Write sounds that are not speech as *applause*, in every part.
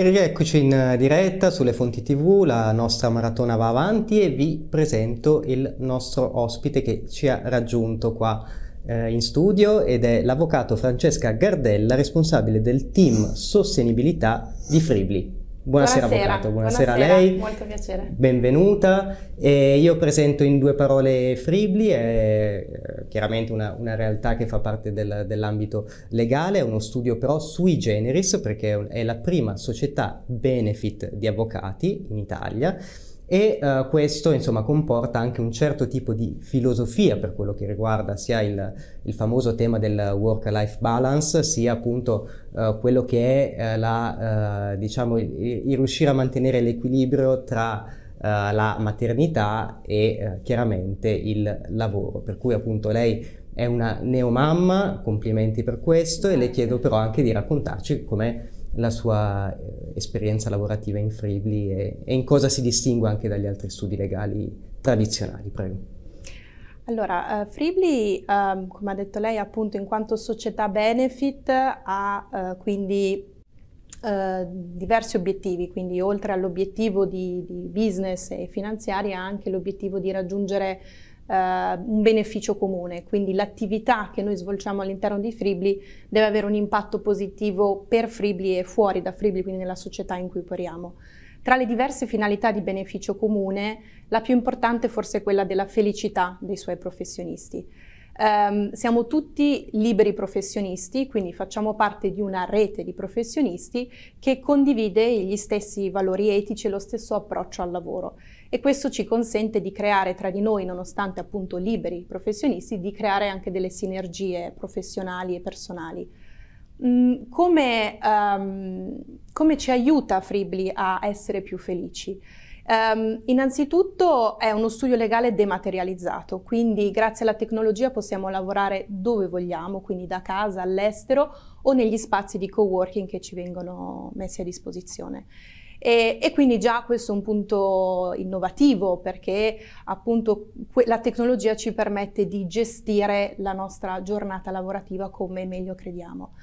E rieccoci in eh, diretta sulle fonti tv, la nostra maratona va avanti e vi presento il nostro ospite che ci ha raggiunto qua eh, in studio ed è l'avvocato Francesca Gardella, responsabile del team sostenibilità di Fribli. Buonasera, buonasera avvocato, buonasera, buonasera, a lei. Molto piacere. Benvenuta. Eh, io presento in due parole Fribli, è eh, chiaramente una, una realtà che fa parte del, dell'ambito legale, è uno studio però sui generis perché è la prima società benefit di avvocati in Italia e eh, questo insomma comporta anche un certo tipo di filosofia per quello che riguarda sia il, il famoso tema del work-life balance sia appunto eh, quello che è eh, la, eh, diciamo, il, il, riuscire a mantenere l'equilibrio tra eh, la maternità e eh, chiaramente il lavoro per cui appunto lei è una neomamma complimenti per questo e le chiedo però anche di raccontarci come la sua eh, esperienza lavorativa in Fribli e, e, in cosa si distingue anche dagli altri studi legali tradizionali. Prego. Allora, uh, Fribli, uh, come ha detto lei, appunto in quanto società benefit ha uh, quindi diversi obiettivi, quindi oltre all'obiettivo di, di, business e finanziari ha anche l'obiettivo di raggiungere eh, un beneficio comune, quindi l'attività che noi svolgiamo all'interno di Fribli deve avere un impatto positivo per Fribli e fuori da Fribli, quindi nella società in cui operiamo. Tra le diverse finalità di beneficio comune, la più importante forse è quella della felicità dei suoi professionisti ehm, siamo tutti liberi professionisti, quindi facciamo parte di una rete di professionisti che condivide gli stessi valori etici e lo stesso approccio al lavoro e questo ci consente di creare tra di noi, nonostante appunto liberi professionisti, di creare anche delle sinergie professionali e personali. Mm, come, um, come ci aiuta Fribli a essere più felici? Um, innanzitutto è uno studio legale dematerializzato, quindi grazie alla tecnologia possiamo lavorare dove vogliamo, quindi da casa, all'estero o negli spazi di co-working che ci vengono messi a disposizione. E, e, quindi già questo è un punto innovativo perché appunto la tecnologia ci permette di gestire la nostra giornata lavorativa come meglio crediamo,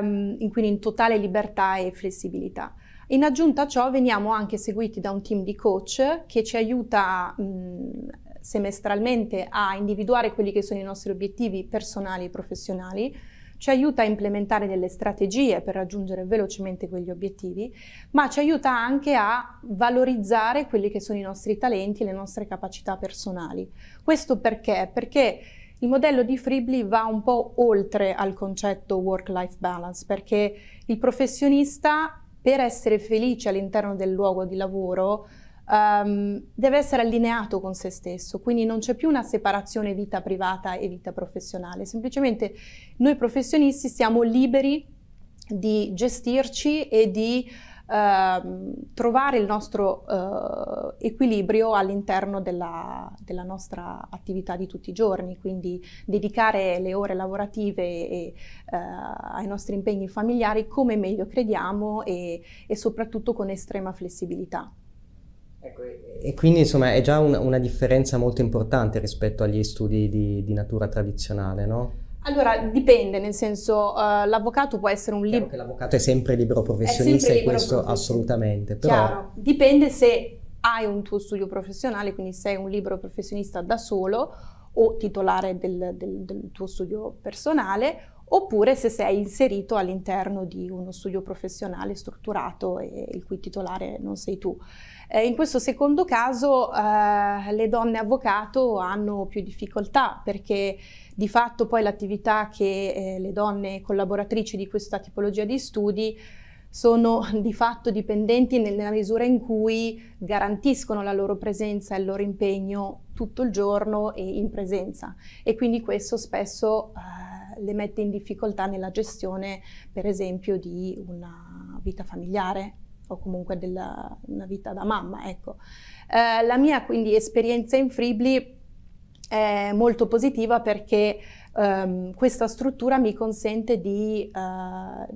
um, quindi in totale libertà e flessibilità. In aggiunta a ciò veniamo anche seguiti da un team di coach che ci aiuta mh, semestralmente a individuare quelli che sono i nostri obiettivi personali e professionali, ci aiuta a implementare delle strategie per raggiungere velocemente quegli obiettivi, ma ci aiuta anche a valorizzare quelli che sono i nostri talenti e le nostre capacità personali. Questo perché? Perché il modello di Fribly va un po' oltre al concetto work-life balance, perché il professionista per essere felice all'interno del luogo di lavoro um, deve essere allineato con se stesso, quindi non c'è più una separazione vita privata e vita professionale, semplicemente noi professionisti siamo liberi di gestirci e di Ehm, trovare il nostro eh, equilibrio all'interno della, della, nostra attività di tutti i giorni, quindi dedicare le ore lavorative e, eh, ai nostri impegni familiari come meglio crediamo e, e soprattutto con estrema flessibilità. Ecco, e quindi insomma è già un, una differenza molto importante rispetto agli studi di, di natura tradizionale, no? Allora, dipende, nel senso uh, l'avvocato può essere un libero... L'avvocato è sempre libero professionista sempre libero e questo assolutamente, però... Chiaro. Dipende se hai un tuo studio professionale, quindi sei un libero professionista da solo o titolare del, del, del tuo studio personale oppure se sei inserito all'interno di uno studio professionale strutturato e il cui titolare non sei tu. Eh, in questo secondo caso eh, le donne avvocato hanno più difficoltà perché di fatto poi l'attività che eh, le donne collaboratrici di questa tipologia di studi sono di fatto dipendenti nella misura in cui garantiscono la loro presenza e il loro impegno tutto il giorno e in presenza e quindi questo spesso eh, le mette in difficoltà nella gestione, per esempio, di una vita familiare o comunque della, una vita da mamma. Ecco. Eh, la mia quindi esperienza in Fribli è molto positiva perché ehm, questa struttura mi consente di eh,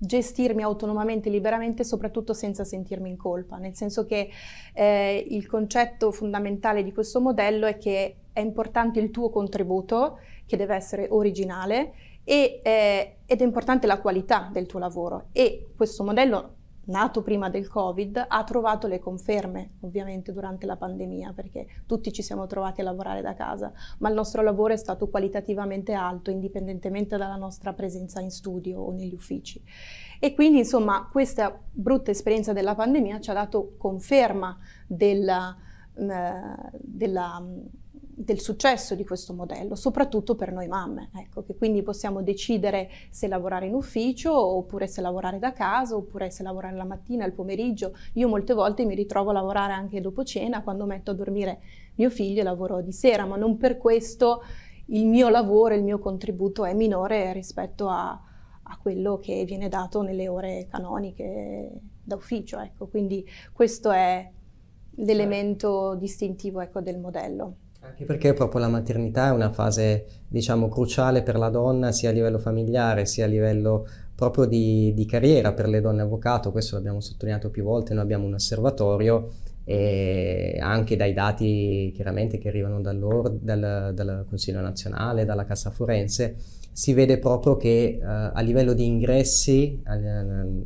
gestirmi autonomamente, liberamente, soprattutto senza sentirmi in colpa, nel senso che eh, il concetto fondamentale di questo modello è che è importante il tuo contributo che deve essere originale e, eh, ed è importante la qualità del tuo lavoro e questo modello nato prima del Covid, ha trovato le conferme ovviamente durante la pandemia perché tutti ci siamo trovati a lavorare da casa, ma il nostro lavoro è stato qualitativamente alto indipendentemente dalla nostra presenza in studio o negli uffici. E quindi insomma questa brutta esperienza della pandemia ci ha dato conferma della, mm, eh, della mm, del successo di questo modello, soprattutto per noi mamme, ecco, che quindi possiamo decidere se lavorare in ufficio oppure se lavorare da casa oppure se lavorare la mattina, il pomeriggio. Io molte volte mi ritrovo a lavorare anche dopo cena quando metto a dormire mio figlio e lavoro di sera, ma non per questo il mio lavoro, il mio contributo è minore rispetto a, a quello che viene dato nelle ore canoniche da ufficio. Ecco. Quindi questo è certo. l'elemento distintivo ecco, del modello. Anche perché proprio la maternità è una fase, diciamo, cruciale per la donna, sia a livello familiare, sia a livello proprio di, di carriera per le donne avvocato, questo l'abbiamo sottolineato più volte, noi abbiamo un osservatorio e anche dai dati chiaramente che arrivano dal, dal Consiglio nazionale, dalla Cassa Forense, si vede proprio che uh, a livello di ingressi uh,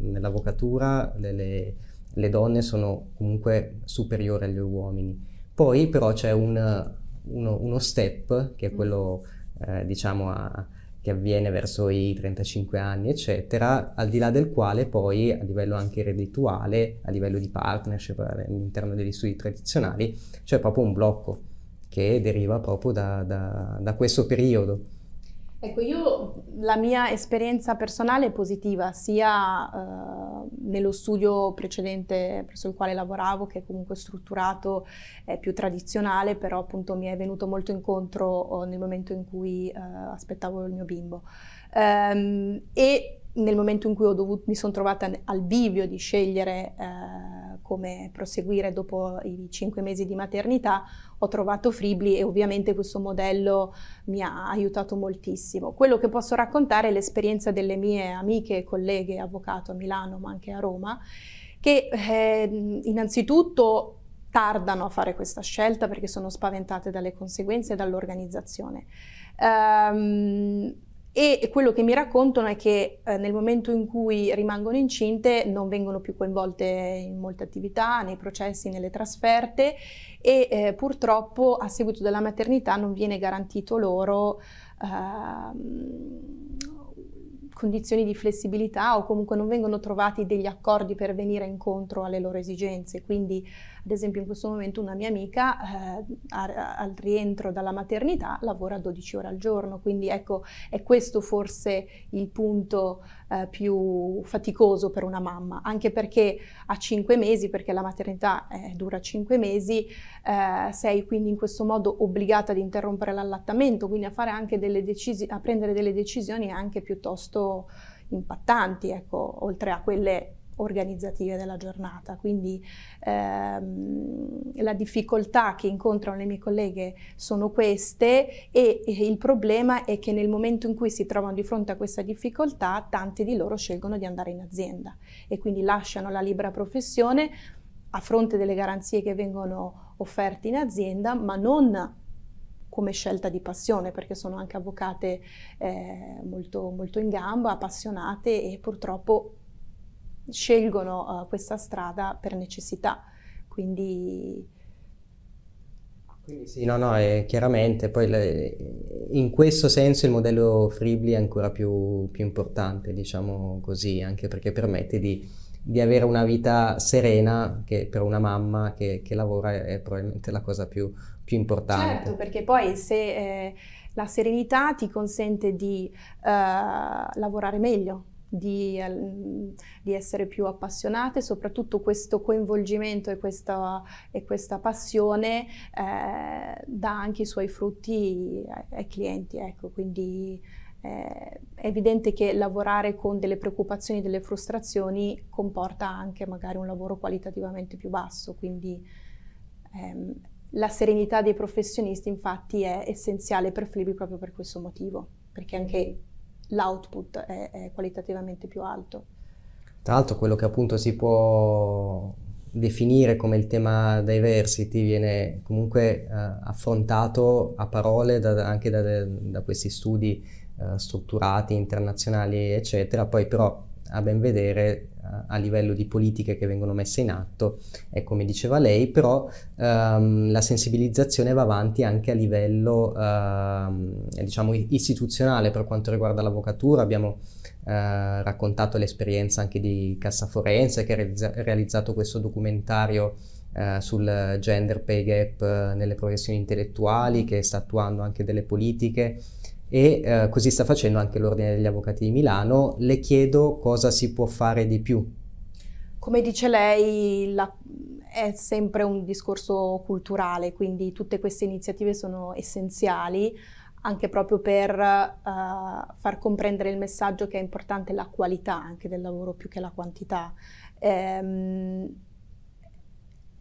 nell'avvocatura le, le, le, donne sono comunque superiori agli uomini. Poi però c'è un uno, uno step, che è mm. quello eh, diciamo a, che avviene verso i 35 anni, eccetera, al di là del quale poi a livello anche reddituale, a livello di partnership eh, all'interno degli studi tradizionali, c'è proprio un blocco che deriva proprio da, da, da questo periodo. Ecco, io la mia esperienza personale è positiva, sia eh nello studio precedente presso il quale lavoravo, che è comunque strutturato eh, più tradizionale, però appunto mi è venuto molto incontro eh, nel momento in cui eh, aspettavo il mio bimbo. Um, e nel momento in cui dovuto, mi sono trovata al bivio di scegliere eh, come proseguire dopo i cinque mesi di maternità, ho trovato Fribli e ovviamente questo modello mi ha aiutato moltissimo. Quello che posso raccontare è l'esperienza delle mie amiche e colleghe avvocato a Milano, ma anche a Roma, che eh, innanzitutto tardano a fare questa scelta perché sono spaventate dalle conseguenze e dall'organizzazione. Um, e quello che mi raccontano è che eh, nel momento in cui rimangono incinte non vengono più coinvolte in molte attività, nei processi, nelle trasferte e eh, purtroppo a seguito della maternità non viene garantito loro eh, condizioni di flessibilità o comunque non vengono trovati degli accordi per venire incontro alle loro esigenze. Quindi ad esempio in questo momento una mia amica eh, al rientro dalla maternità lavora 12 ore al giorno, quindi ecco è questo forse il punto eh, più faticoso per una mamma, anche perché a 5 mesi, perché la maternità eh, dura 5 mesi, eh, sei quindi in questo modo obbligata ad interrompere l'allattamento, quindi a, delle a prendere delle decisioni anche piuttosto impattanti, ecco, oltre a quelle organizzative della giornata, quindi ehm, la difficoltà che incontrano le mie colleghe sono queste e, e il problema è che nel momento in cui si trovano di fronte a questa difficoltà tante di loro scelgono di andare in azienda e quindi lasciano la libera professione a fronte delle garanzie che vengono offerte in azienda, ma non come scelta di passione, perché sono anche avvocate eh, molto, molto in gamba, appassionate e purtroppo scelgono uh, questa strada per necessità. Quindi... Quindi sì, no, no, eh, chiaramente poi le, in questo senso il modello Fribly è ancora più, più importante, diciamo così, anche perché permette di, di, avere una vita serena che per una mamma che, che lavora è, è, probabilmente la cosa più, più importante. Certo, perché poi se eh, la serenità ti consente di eh, lavorare meglio, di, di, essere più appassionate, soprattutto questo coinvolgimento e questa, e questa passione eh, dà anche i suoi frutti ai, ai clienti, ecco, quindi eh, è evidente che lavorare con delle preoccupazioni, delle frustrazioni comporta anche magari un lavoro qualitativamente più basso, quindi ehm, la serenità dei professionisti infatti è essenziale per Flippy proprio per questo motivo, perché anche l'output è, è qualitativamente più alto. Tra l'altro quello che appunto si può definire come il tema diversity viene comunque eh, affrontato a parole da, anche da, da, questi studi eh, strutturati, internazionali, eccetera, poi però a ben vedere a livello di politiche che vengono messe in atto, è come diceva lei, però ehm, la sensibilizzazione va avanti anche a livello ehm, diciamo istituzionale per quanto riguarda l'avvocatura, abbiamo eh, raccontato l'esperienza anche di Cassa Forense che ha realizza- realizzato questo documentario Uh, sul gender pay gap eh, nelle professioni intellettuali, che sta attuando anche delle politiche e eh, così sta facendo anche l'Ordine degli Avvocati di Milano. Le chiedo cosa si può fare di più. Come dice lei, la, è sempre un discorso culturale, quindi tutte queste iniziative sono essenziali anche proprio per uh, far comprendere il messaggio che è importante la qualità anche del lavoro più che la quantità. Ehm,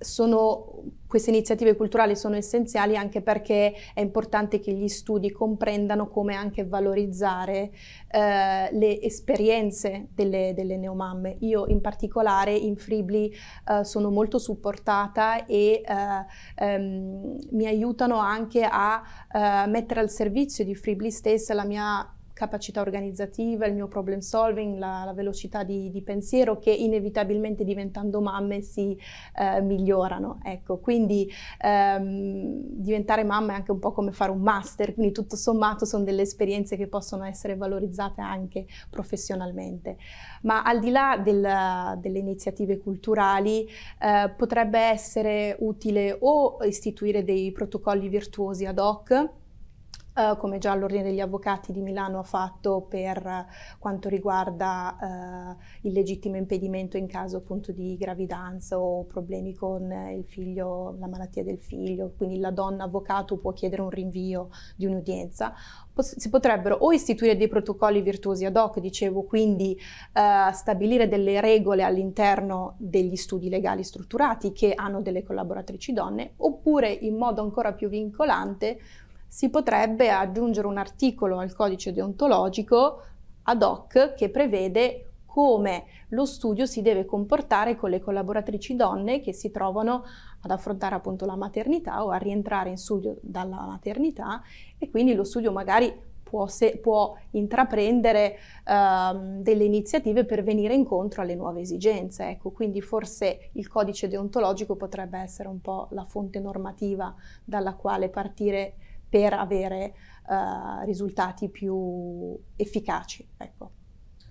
sono, queste iniziative culturali sono essenziali anche perché è importante che gli studi comprendano come anche valorizzare eh, le esperienze delle, delle, neomamme. Io in particolare in Fribli eh, sono molto supportata e eh, ehm, mi aiutano anche a eh, mettere al servizio di Fribli stessa la mia capacità organizzativa, il mio problem solving, la, la velocità di, di, pensiero che inevitabilmente diventando mamme si eh, migliorano. Ecco, quindi ehm, diventare mamma è anche un po' come fare un master, quindi tutto sommato sono delle esperienze che possono essere valorizzate anche professionalmente. Ma al di là del, delle iniziative culturali eh, potrebbe essere utile o istituire dei protocolli virtuosi ad hoc, Uh, come già l'Ordine degli Avvocati di Milano ha fatto per eh, quanto riguarda uh, il legittimo impedimento in caso appunto di gravidanza o problemi con il figlio, la malattia del figlio, quindi la donna avvocato può chiedere un rinvio di un'udienza, si potrebbero o istituire dei protocolli virtuosi ad hoc, dicevo, quindi eh, stabilire delle regole all'interno degli studi legali strutturati che hanno delle collaboratrici donne, oppure in modo ancora più vincolante si potrebbe aggiungere un articolo al codice deontologico ad hoc che prevede come lo studio si deve comportare con le collaboratrici donne che si trovano ad affrontare appunto la maternità o a rientrare in studio dalla maternità e quindi lo studio magari può, se, può intraprendere uh, delle iniziative per venire incontro alle nuove esigenze. Ecco, quindi forse il codice deontologico potrebbe essere un po' la fonte normativa dalla quale partire per avere uh, risultati più efficaci. Ecco.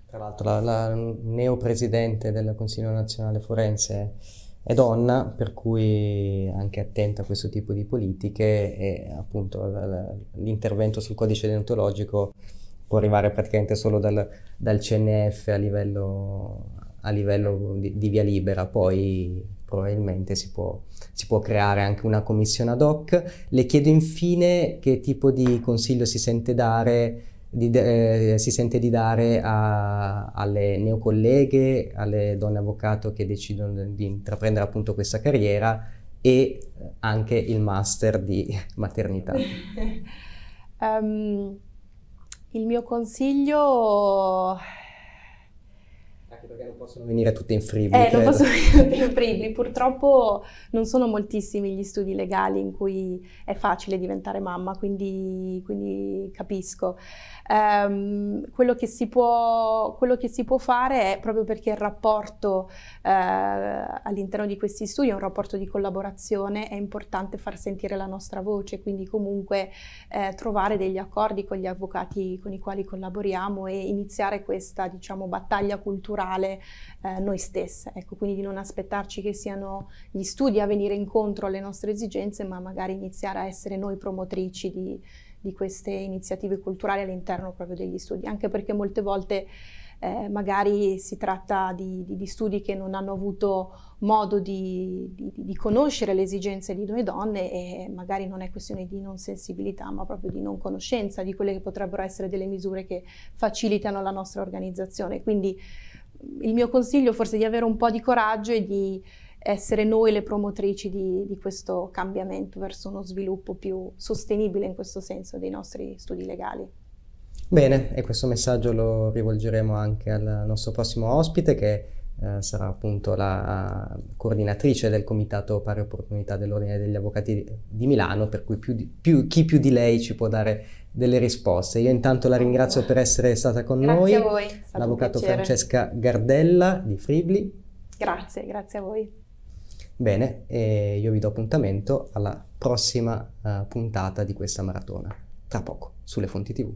Tra l'altro la, la neopresidente del Consiglio Nazionale Forense è donna, per cui è anche attenta a questo tipo di politiche e appunto l'intervento sul codice deontologico può arrivare praticamente solo dal, dal CNF a livello, a livello di, di via libera, poi probabilmente si può, si può, creare anche una commissione ad hoc. Le chiedo infine che tipo di consiglio si sente dare di, eh, si sente di dare a, alle neocolleghe, alle donne avvocato che decidono di intraprendere appunto questa carriera e anche il master di *laughs* maternità? um, *laughs* il mio consiglio anche perché non possono venire tutte in frivoli. Eh, credo. non possono venire tutte in frivoli. Purtroppo non sono moltissimi gli studi legali in cui è facile diventare mamma, quindi, quindi capisco. Um, quello, che può, quello, che si può, fare è proprio perché il rapporto uh, all'interno di questi studi è un rapporto di collaborazione, è importante far sentire la nostra voce, quindi comunque eh, trovare degli accordi con gli avvocati con i quali collaboriamo e iniziare questa diciamo, battaglia culturale mentale eh, noi stesse, ecco, quindi di non aspettarci che siano gli studi a venire incontro alle nostre esigenze, ma magari iniziare a essere noi promotrici di, di queste iniziative culturali all'interno proprio degli studi, anche perché molte volte eh, magari si tratta di, di, di, studi che non hanno avuto modo di, di, conoscere le esigenze di noi donne e magari non è questione di non sensibilità ma proprio di non conoscenza di quelle che potrebbero essere delle misure che facilitano la nostra organizzazione. Quindi il mio consiglio forse di avere un po' di coraggio e di essere noi le promotrici di, di questo cambiamento verso uno sviluppo più sostenibile in questo senso dei nostri studi legali. Bene, e questo messaggio lo rivolgeremo anche al nostro prossimo ospite che eh, sarà appunto la coordinatrice del Comitato Pari Opportunità dell'Ordine degli Avvocati di Milano, per cui più di, più, chi più di lei ci può dare delle risposte. Io intanto la ringrazio per essere stata con grazie noi. Grazie a voi. L'avvocato Francesca Gardella di Fribli. Grazie, grazie a voi. Bene, e io vi do appuntamento alla prossima uh, puntata di questa maratona, tra poco, sulle fonti TV.